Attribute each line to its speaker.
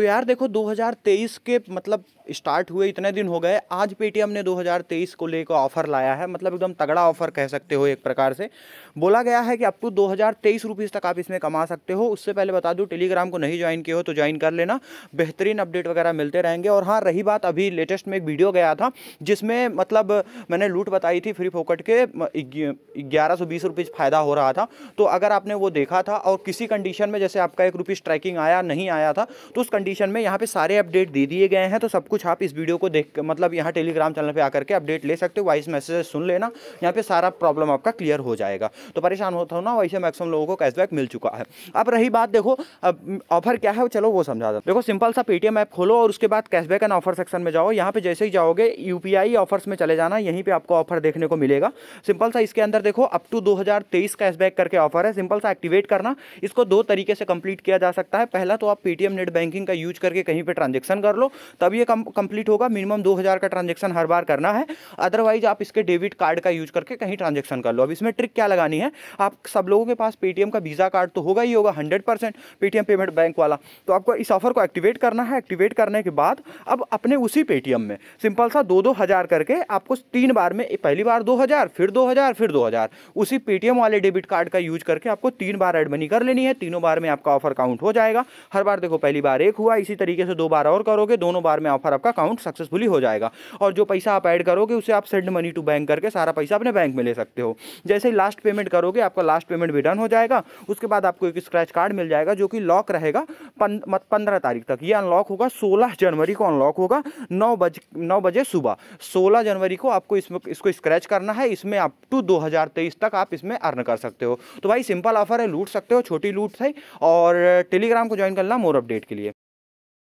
Speaker 1: तो यार देखो 2023 के मतलब स्टार्ट हुए इतने दिन हो गए आज पेटीएम ने 2023 को लेकर ऑफर लाया है मतलब एकदम तगड़ा ऑफर कह सकते हो एक प्रकार से बोला गया है कि अप टू दो हज़ार तक आप इसमें कमा सकते हो उससे पहले बता दूँ टेलीग्राम को नहीं ज्वाइन किए हो तो ज्वाइन कर लेना बेहतरीन अपडेट वगैरह मिलते रहेंगे और हाँ रही बात अभी लेटेस्ट में एक वीडियो गया था जिसमें मतलब मैंने लूट बताई थी फ्री फोकट के ग्यारह सौ फ़ायदा हो रहा था तो अगर आपने वो देखा था और किसी कंडीशन में जैसे आपका एक रुपीज़ ट्रैकिंग आया नहीं आया था तो उस कंडीशन कंडीशन में यहाँ पे सारे अपडेट दे दिए गए हैं तो सब कुछ आप इस वीडियो को देख मतलब यहाँ टेलीग्राम चैनल पे आकर के अपडेट ले सकते हो वॉइस मैसेज सुन लेना यहाँ पे सारा प्रॉब्लम आपका क्लियर हो जाएगा तो परेशान होता हो ना वैसे मैक्सिमम लोगों को कैशबैक मिल चुका है अब रही बात देखो ऑफर क्या है चलो वो समझा दो देखो सिंपल सा पेटीएम ऐप खोलो और उसके बाद कैशबैक एंड ऑफर सेक्शन में जाओ यहाँ पे जैसे ही जाओगे यू ऑफर्स में चले जाना यहीं पर आपको ऑफर देखने को मिलेगा सिंपल सा इसके अंदर देखो अप टू दो कैशबैक करके ऑफर है सिंपल सा एक्टिवेट करना इसको दो तरीके से कंप्लीट किया जा सकता है पहला तो आप पेटीएम नेट बैंकिंग का यूज करके कहीं पर ट्रांजेक्शन कर लो तब ये कंप्लीट होगा मिनिमम दो का ट्रांजेक्शन हर बार करना है अदरवाइज आप इसके डेबिट कार्ड का यूज करके कहीं ट्रांजेक्शन कर लो अब इसमें ट्रिक क्या लगानी है आप सब लोगों के पास पेटीएम का वीज़ा कार्ड तो होगा ही होगा hundred percent Paytm payment bank वाला तो आपको इस ऑफर को एक्टिवेट करना है एक्टिवेट करने के बाद अब अपने उसी पेटीएम में सिंपल सा दो दो हज़ार करके आपको तीन बार में पहली बार दो हज़ार फिर दो हज़ार फिर दो हज़ार उसी पेटीएम वाले डेबिट कार्ड का यूज करके आपको तीन बार एड मनी कर लेनी है तीनों बार में आपका ऑफर काउंट हो जाएगा हर बार देखो पहली बार एक हुआ इसी तरीके से दो बार और करोगे दोनों बार में ऑफर आपका अकाउंट सक्सेसफुली हो जाएगा और जो पैसा आप ऐड करोगे उसे आप सेंड मनी टू बैंक करके सारा पैसा अपने बैंक में ले सकते हो जैसे ही लास्ट पेमेंट करोगे आपका लास्ट पेमेंट भी डन हो जाएगा उसके बाद आपको एक स्क्रैच कार्ड मिल जाएगा जो कि लॉक रहेगा पंद्रह तारीख तक ये अनलॉक होगा सोलह जनवरी को अनलॉक होगा नौ बज नौ बजे सुबह सोलह जनवरी को आपको इसमें इसको स्क्रैच करना है इसमें अप टू तेईस तक आप इसमें अर्न कर सकते हो तो भाई सिंपल ऑफर है लूट सकते हो छोटी लूट है और टेलीग्राम को ज्वाइन करना मोर अपडेट के लिए